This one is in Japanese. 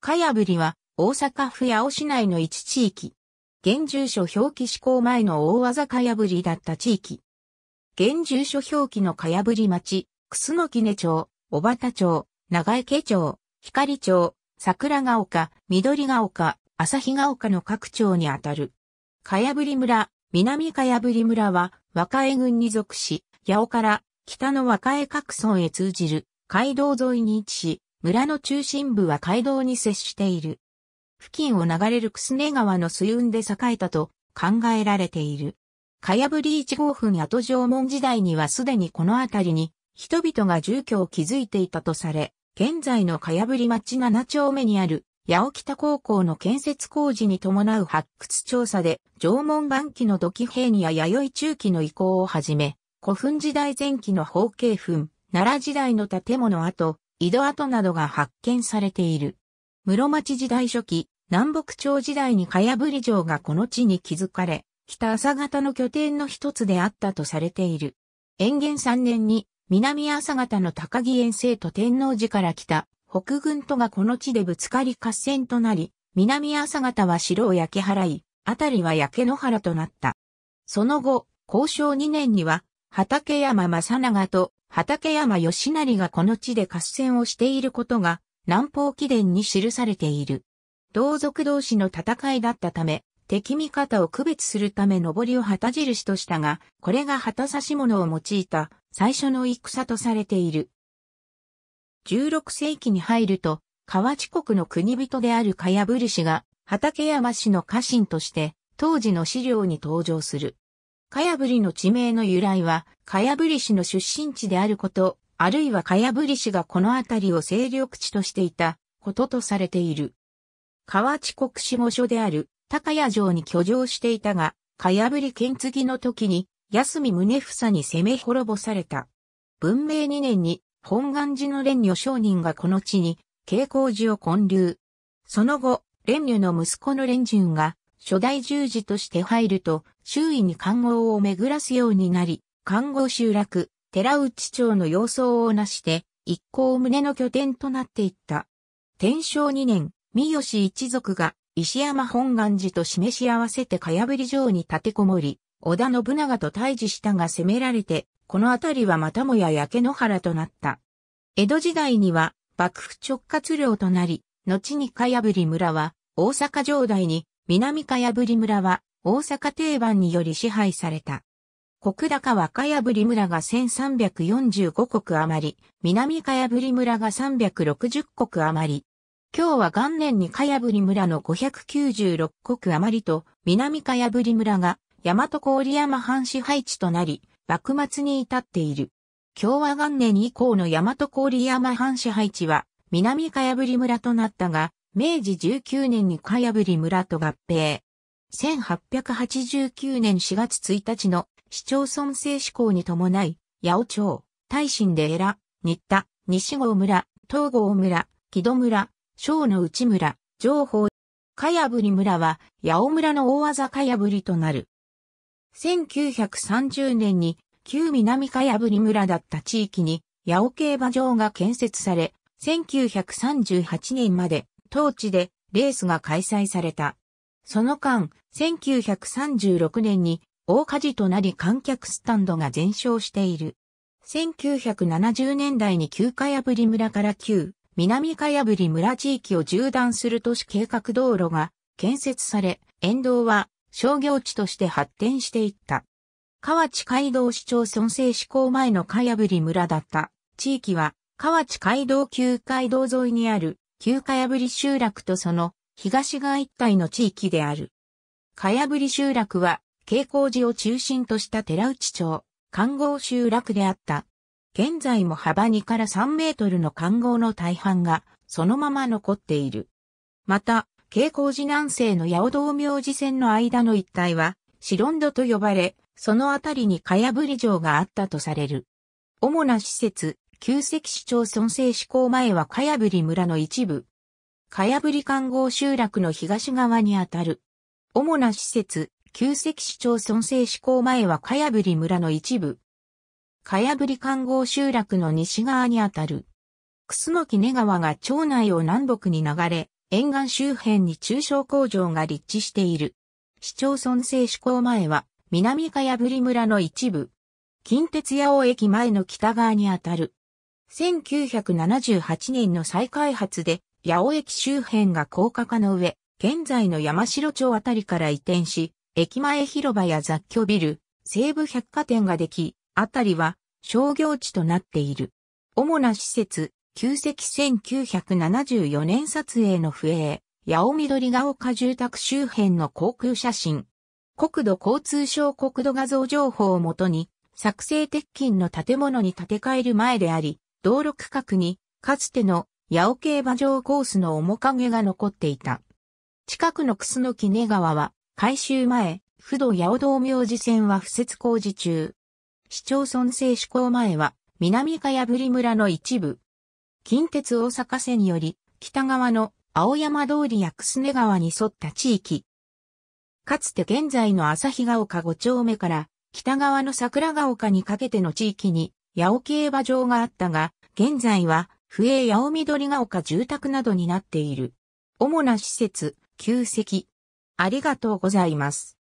かやぶりは、大阪府八尾市内の一地域。現住所表記施行前の大技かやぶりだった地域。現住所表記のかやぶり町、楠木根町、小畑町、長池町、光町、桜ヶ丘、緑ヶ丘、日ヶ丘の各町にあたる。かやぶり村、南かやぶり村は、若江郡に属し、八尾から北の若江各村へ通じる街道沿いに位置し、村の中心部は街道に接している。付近を流れるクスネ川の水運で栄えたと考えられている。かやぶり1号墳跡縄文時代にはすでにこの辺りに人々が住居を築いていたとされ、現在のかやぶり町7丁目にある八尾北高校の建設工事に伴う発掘調査で縄文晩期の土器平にや弥生中期の遺構をはじめ、古墳時代前期の方形墳、奈良時代の建物跡、井戸跡などが発見されている。室町時代初期、南北朝時代に茅ぶ城がこの地に築かれ、北朝方の拠点の一つであったとされている。延元3年に、南朝方の高木遠征と天王寺から来た北軍とがこの地でぶつかり合戦となり、南朝方は城を焼き払い、あたりは焼け野原となった。その後、交渉2年には、畠山正長と畠山義成がこの地で合戦をしていることが、南方記伝に記されている。同族同士の戦いだったため、敵味方を区別するため上りを旗印としたが、これが旗差し物を用いた最初の戦とされている。16世紀に入ると、河内国の国人である茅ぶる氏が、畠山氏の家臣として、当時の資料に登場する。かやぶりの地名の由来は、かやぶり市の出身地であること、あるいはかやぶり市がこの辺りを勢力地としていたこととされている。河内国志語所である高谷城に居城していたが、かやぶり県継ぎの時に、安見宗房に攻め滅ぼされた。文明2年に、本願寺の蓮女商人がこの地に、慶光寺を建立。その後、蓮女の息子の蓮順が、初代十字として入ると、周囲に看護を巡らすようになり、看護集落、寺内町の様相をなして、一行胸の拠点となっていった。天正2年、三好一族が石山本願寺と示し合わせて茅ぶ城に立てこもり、織田信長と対峙したが攻められて、この辺りはまたもや焼け野原となった。江戸時代には幕府直轄領となり、後に茅ぶ村は大阪城代に南かやぶり村は大阪定番により支配された。国高はかやぶり村が1345国余り、南かやぶり村が360国余り。今日は元年にかやぶり村の596国余りと、南かやぶり村が大和郡山藩支配地となり、幕末に至っている。共は元年以降の大和郡山藩支配地は、南かやぶり村となったが、明治19年にかやぶり村と合併。1889年4月1日の市町村制施行に伴い、八尾町、大新でえら、新田、西郷村、東郷村、木戸村、小野内村、上報、かやぶり村は、八尾村の大技かやぶりとなる。1930年に、旧南かやぶり村だった地域に、八尾競馬場が建設され、1938年まで当地でレースが開催された。その間、1936年に大火事となり観客スタンドが全焼している。1970年代に旧茅ぶり村から旧南茅ぶり村地域を縦断する都市計画道路が建設され、沿道は商業地として発展していった。河内街道市町村制施行前の茅ぶり村だった地域は河内街道旧街道沿いにある旧かやぶり集落とその東側一帯の地域である。かやぶり集落は、慶光寺を中心とした寺内町、観光集落であった。現在も幅2から3メートルの観光の大半が、そのまま残っている。また、慶光寺南西の八尾道明寺線の間の一帯は、白ンドと呼ばれ、そのあたりにかやぶり城があったとされる。主な施設、旧石市町村制施行前はかやぶり村の一部。かやぶり観光集落の東側にあたる。主な施設、旧石市町村制施行前はかやぶり村の一部。かやぶり観光集落の西側にあたる。楠木根川が町内を南北に流れ、沿岸周辺に中小工場が立地している。市町村制施行前は、南かやぶり村の一部。近鉄八尾駅前の北側にあたる。1978年の再開発で、八尾駅周辺が高架化の上、現在の山城町あたりから移転し、駅前広場や雑居ビル、西部百貨店ができ、あたりは商業地となっている。主な施設、旧跡1974年撮影の笛、八尾緑が丘住宅周辺の航空写真。国土交通省国土画像情報をもとに、作成鉄筋の建物に建て替える前であり、道路区画に、かつての八尾競馬場コースの面影が残っていた。近くの楠木根川は、改修前、不動八尾道明寺線は不設工事中。市町村制施行前は、南かやぶり村の一部。近鉄大阪線により、北側の青山通りや楠根川に沿った地域。かつて現在の日ヶ丘五丁目から、北側の桜ヶ丘にかけての地域に、八尾競馬場があったが、現在は、不栄八尾緑ヶ丘住宅などになっている。主な施設、旧跡。ありがとうございます。